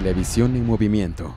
Televisión en movimiento.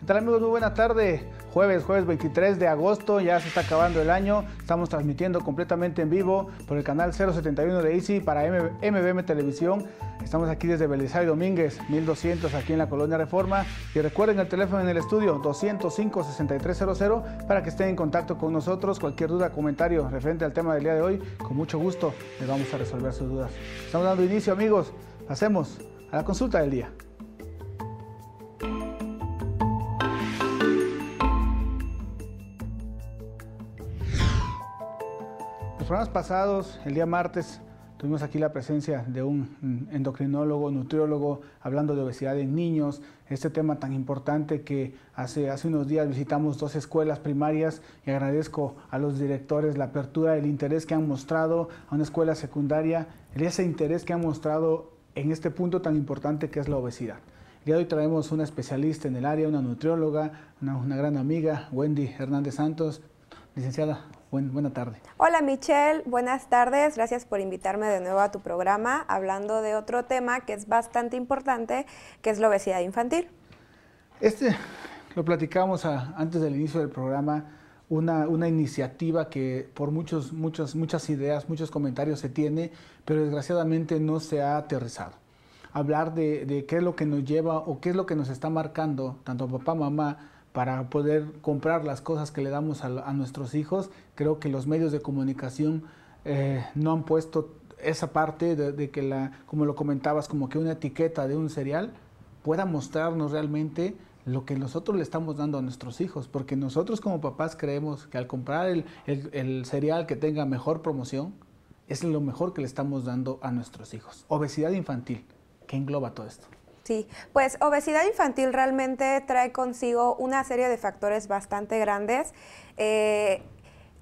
¿Qué tal amigos? Muy buenas tardes jueves, jueves 23 de agosto, ya se está acabando el año, estamos transmitiendo completamente en vivo por el canal 071 de ICI para MBM Televisión. Estamos aquí desde Belisario Domínguez, 1200 aquí en la Colonia Reforma y recuerden el teléfono en el estudio 205-6300 para que estén en contacto con nosotros, cualquier duda, comentario referente al tema del día de hoy, con mucho gusto les vamos a resolver sus dudas. Estamos dando inicio amigos, Pasemos a la consulta del día. los programas pasados, el día martes, tuvimos aquí la presencia de un endocrinólogo, nutriólogo, hablando de obesidad en niños, este tema tan importante que hace, hace unos días visitamos dos escuelas primarias y agradezco a los directores la apertura, el interés que han mostrado a una escuela secundaria, ese interés que han mostrado en este punto tan importante que es la obesidad. El día de hoy traemos una especialista en el área, una nutrióloga, una, una gran amiga, Wendy Hernández Santos. Licenciada, Buenas tardes. Hola Michelle, buenas tardes. Gracias por invitarme de nuevo a tu programa hablando de otro tema que es bastante importante, que es la obesidad infantil. Este lo platicamos antes del inicio del programa, una, una, iniciativa que por muchos, muchas, muchas ideas, muchos comentarios se tiene, pero desgraciadamente no se ha aterrizado. Hablar de, de qué es lo que nos lleva o qué es lo que nos está marcando, tanto papá, mamá, para poder comprar las cosas que le damos a, nuestros hijos. Creo que los medios de comunicación eh, no han puesto esa parte de, que, la, como lo comentabas, como que una etiqueta de un cereal pueda mostrarnos realmente lo que nosotros le estamos dando a nuestros hijos, porque nosotros como papás creemos que al comprar el cereal que tenga mejor promoción, es lo mejor que le estamos dando a nuestros hijos. Obesidad infantil, que engloba todo esto. Sí, pues obesidad infantil realmente trae consigo una serie de factores bastante grandes. Eh,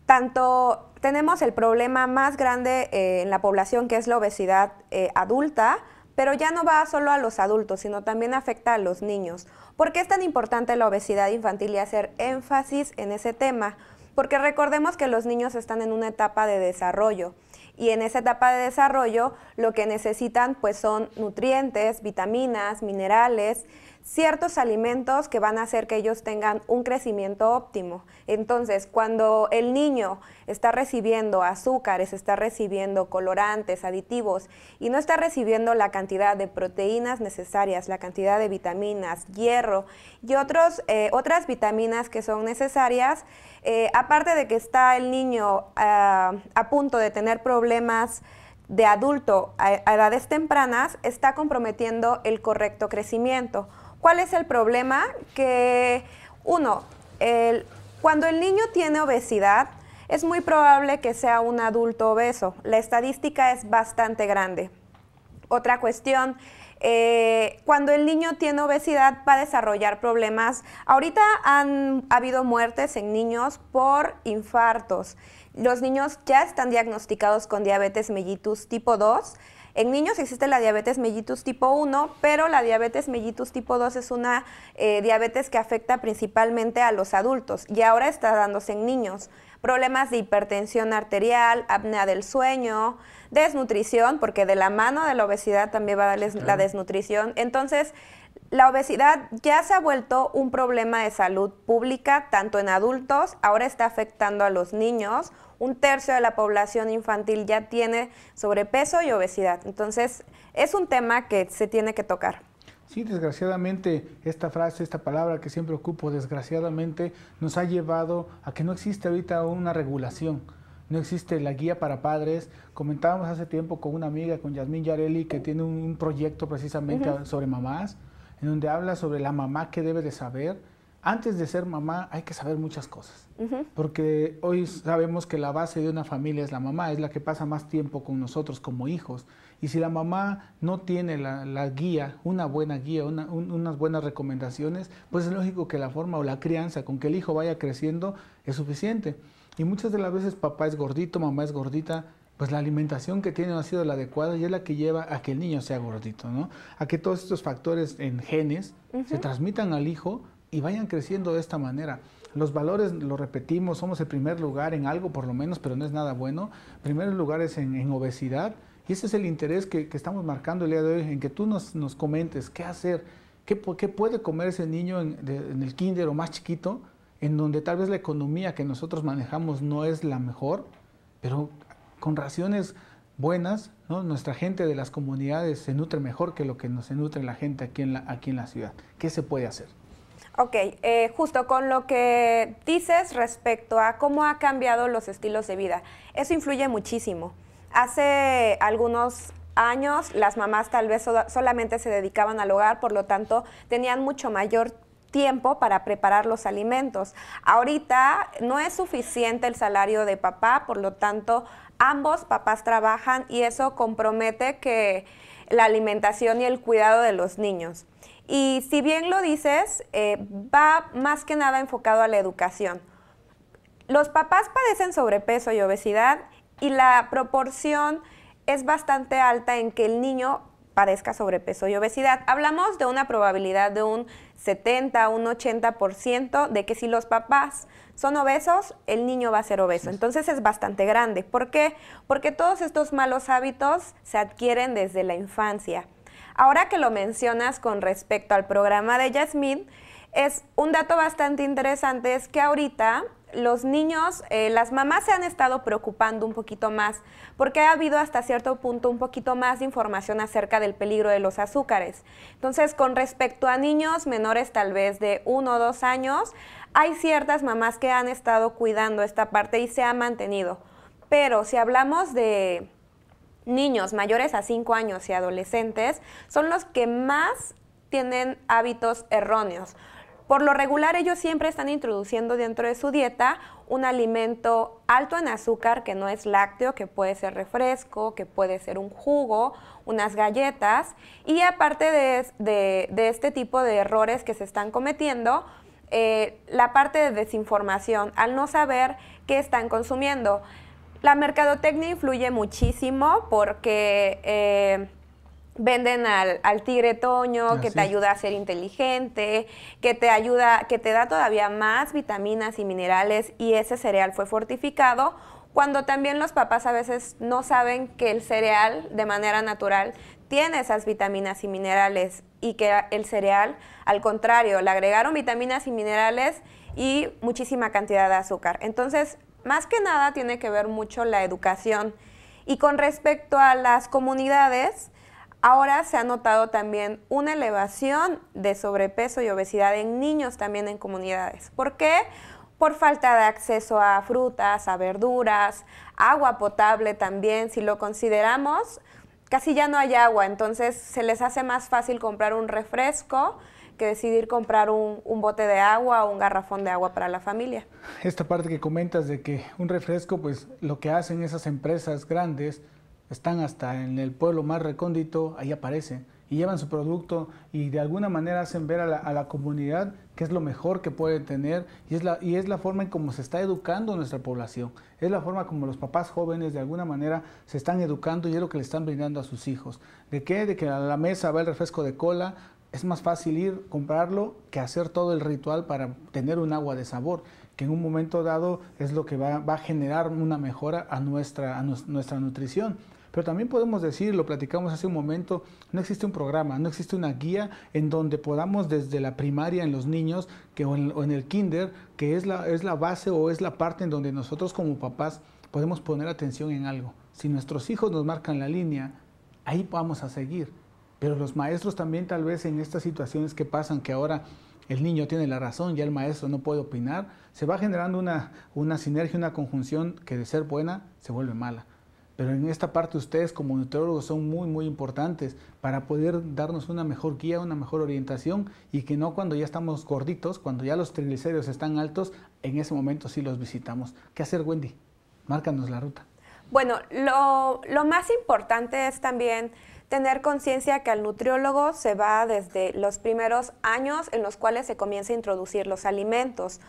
tanto tenemos el problema más grande eh, en la población que es la obesidad eh, adulta, pero ya no va solo a los adultos, sino también afecta a los niños. ¿Por qué es tan importante la obesidad infantil y hacer énfasis en ese tema? Porque recordemos que los niños están en una etapa de desarrollo y en esa etapa de desarrollo lo que necesitan pues son nutrientes, vitaminas, minerales, ciertos alimentos que van a hacer que ellos tengan un crecimiento óptimo. Entonces, cuando el niño está recibiendo azúcares, está recibiendo colorantes, aditivos y no está recibiendo la cantidad de proteínas necesarias, la cantidad de vitaminas, hierro y otros, eh, otras vitaminas que son necesarias, eh, aparte de que está el niño ah, a punto de tener problemas de adulto a edades tempranas, está comprometiendo el correcto crecimiento. ¿Cuál es el problema? Que uno, cuando el niño tiene obesidad, es muy probable que sea un adulto obeso. La estadística es bastante grande. Otra cuestión, eh, cuando el niño tiene obesidad va a desarrollar problemas. Ahorita han habido muertes en niños por infartos. Los niños ya están diagnosticados con diabetes mellitus tipo 2 en niños existe la diabetes mellitus tipo 1, pero la diabetes mellitus tipo 2 es una eh, diabetes que afecta principalmente a los adultos y ahora está dándose en niños. Problemas de hipertensión arterial, apnea del sueño, desnutrición, porque de la mano de la obesidad también va a darles la desnutrición. Entonces, la obesidad ya se ha vuelto un problema de salud pública, tanto en adultos, ahora está afectando a los niños. Un tercio de la población infantil ya tiene sobrepeso y obesidad. Entonces, es un tema que se tiene que tocar. Sí, desgraciadamente esta frase, esta palabra que siempre ocupo, desgraciadamente, nos ha llevado a que no existe ahorita una regulación no existe la guía para padres. Comentábamos hace tiempo con una amiga, con Yasmín Yareli, que tiene un, proyecto precisamente sobre mamás en donde habla sobre la mamá que debe de saber. Antes de ser mamá hay que saber muchas cosas, porque hoy sabemos que la base de una familia es la mamá, es la que pasa más tiempo con nosotros como hijos. Y si la mamá no tiene la, guía, una buena guía, unas buenas recomendaciones, pues es lógico que la forma o la crianza con que el hijo vaya creciendo es suficiente. Y muchas de las veces papá es gordito, mamá es gordita, pues la alimentación que tiene no ha sido la adecuada y es la que lleva a que el niño sea gordito, ¿no? A que todos estos factores en genes se transmitan al hijo y vayan creciendo de esta manera. Los valores, lo repetimos, somos el primer lugar en algo por lo menos, pero no es nada bueno. Primeros lugares en, en obesidad y ese es el interés que, estamos marcando el día de hoy, en que tú nos, nos comentes qué hacer, qué, puede comer ese niño en el kinder o más chiquito, en donde tal vez la economía que nosotros manejamos no es la mejor, pero con raciones buenas, nuestra gente de las comunidades se nutre mejor que lo que nos nutre la gente aquí en la, aquí en la ciudad. ¿Qué se puede hacer? Ok, eh, justo con lo que dices respecto a cómo ha cambiado los estilos de vida, eso influye muchísimo. Hace algunos años las mamás tal vez solamente se dedicaban al hogar, por lo tanto tenían mucho mayor tiempo para preparar los alimentos. Ahorita no es suficiente el salario de papá, por lo tanto, ambos papás trabajan y eso compromete que la alimentación y el cuidado de los niños. Y si bien lo dices, eh, va más que nada enfocado a la educación. Los papás padecen sobrepeso y obesidad y la proporción es bastante alta en que el niño padezca sobrepeso y obesidad. Hablamos de una probabilidad de un 70, un 80% de que si los papás son obesos, el niño va a ser obeso. Entonces es bastante grande. ¿Por qué? Porque todos estos malos hábitos se adquieren desde la infancia. Ahora que lo mencionas con respecto al programa de Yasmin, es un dato bastante interesante es que ahorita los niños, eh, las mamás se han estado preocupando un poquito más, porque ha habido hasta cierto punto un poquito más de información acerca del peligro de los azúcares. Entonces, con respecto a niños menores tal vez de uno o dos años, hay ciertas mamás que han estado cuidando esta parte y se ha mantenido. Pero si hablamos de niños mayores a 5 años y adolescentes, son los que más tienen hábitos erróneos por lo regular ellos siempre están introduciendo dentro de su dieta un alimento alto en azúcar que no es lácteo, que puede ser refresco, que puede ser un jugo, unas galletas. Y aparte de, este tipo de errores que se están cometiendo, eh, la parte de desinformación, al no saber qué están consumiendo. La mercadotecnia influye muchísimo porque... Eh, Venden al, tigre toño que te ayuda a ser inteligente, que te ayuda, que te da todavía más vitaminas y minerales y ese cereal fue fortificado cuando también los papás a veces no saben que el cereal de manera natural tiene esas vitaminas y minerales y que el cereal, al contrario, le agregaron vitaminas y minerales y muchísima cantidad de azúcar. Entonces, más que nada tiene que ver mucho la educación. Y con respecto a las comunidades, Ahora se ha notado también una elevación de sobrepeso y obesidad en niños también en comunidades. ¿Por qué? Por falta de acceso a frutas, a verduras, agua potable también, si lo consideramos, casi ya no hay agua, entonces se les hace más fácil comprar un refresco que decidir comprar un, bote de agua o un garrafón de agua para la familia. Esta parte que comentas de que un refresco, pues lo que hacen esas empresas grandes están hasta en el pueblo más recóndito, ahí aparecen y llevan su producto y de alguna manera hacen ver a la, comunidad que es lo mejor que puede tener y es, la, y es la forma en cómo se está educando nuestra población, es la forma como los papás jóvenes de alguna manera se están educando y es lo que le están brindando a sus hijos. ¿De qué? De que a la mesa va el refresco de cola, es más fácil ir, comprarlo, que hacer todo el ritual para tener un agua de sabor, que en un momento dado es lo que va, a generar una mejora a nuestra, a nuestra nutrición. Pero también podemos decir, lo platicamos hace un momento, no existe un programa, no existe una guía en donde podamos desde la primaria en los niños que, o, en, el kinder, que es la, base o es la parte en donde nosotros como papás podemos poner atención en algo. Si nuestros hijos nos marcan la línea, ahí vamos a seguir. Pero los maestros también tal vez en estas situaciones que pasan, que ahora el niño tiene la razón, y el maestro no puede opinar, se va generando una sinergia, una conjunción que de ser buena se vuelve mala. Pero en esta parte ustedes como nutriólogos son muy, muy importantes para poder darnos una mejor guía, una mejor orientación y que no cuando ya estamos gorditos, cuando ya los triglicéridos están altos, en ese momento sí los visitamos. ¿Qué hacer, Wendy? Márcanos la ruta. Bueno, lo, lo más importante es también tener conciencia que al nutriólogo se va desde los primeros años en los cuales se comienza a introducir los alimentos.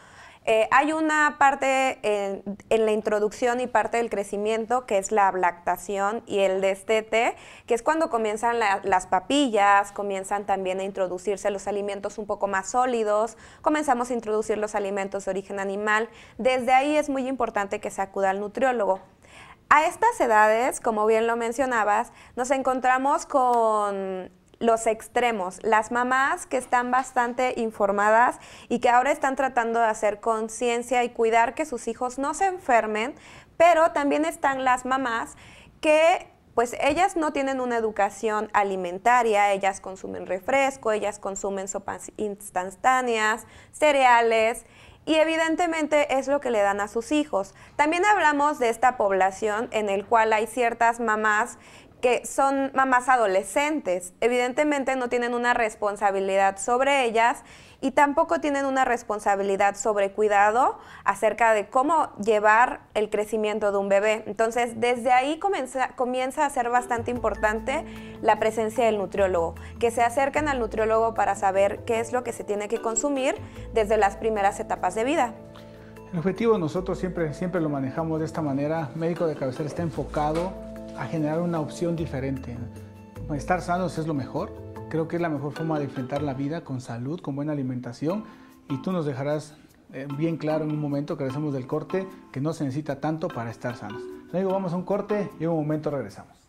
Eh, hay una parte en, la introducción y parte del crecimiento que es la lactación y el destete, que es cuando comienzan las papillas, comienzan también a introducirse los alimentos un poco más sólidos, comenzamos a introducir los alimentos de origen animal. Desde ahí es muy importante que se acuda al nutriólogo. A estas edades, como bien lo mencionabas, nos encontramos con los extremos, las mamás que están bastante informadas y que ahora están tratando de hacer conciencia y cuidar que sus hijos no se enfermen, pero también están las mamás que pues ellas no tienen una educación alimentaria, ellas consumen refresco, ellas consumen sopas instantáneas, cereales, y evidentemente es lo que le dan a sus hijos. También hablamos de esta población en el cual hay ciertas mamás que son mamás adolescentes. Evidentemente no tienen una responsabilidad sobre ellas y tampoco tienen una responsabilidad sobre cuidado acerca de cómo llevar el crecimiento de un bebé. Entonces, desde ahí comienza, a ser bastante importante la presencia del nutriólogo, que se acerquen al nutriólogo para saber qué es lo que se tiene que consumir desde las primeras etapas de vida. El objetivo nosotros siempre, siempre lo manejamos de esta manera. Médico de cabecera está enfocado a generar una opción diferente. Estar sanos es lo mejor. Creo que es la mejor forma de enfrentar la vida con salud, con buena alimentación. Y tú nos dejarás eh, bien claro en un momento que regresamos del corte que no se necesita tanto para estar sanos. digo, vamos a un corte y en un momento regresamos.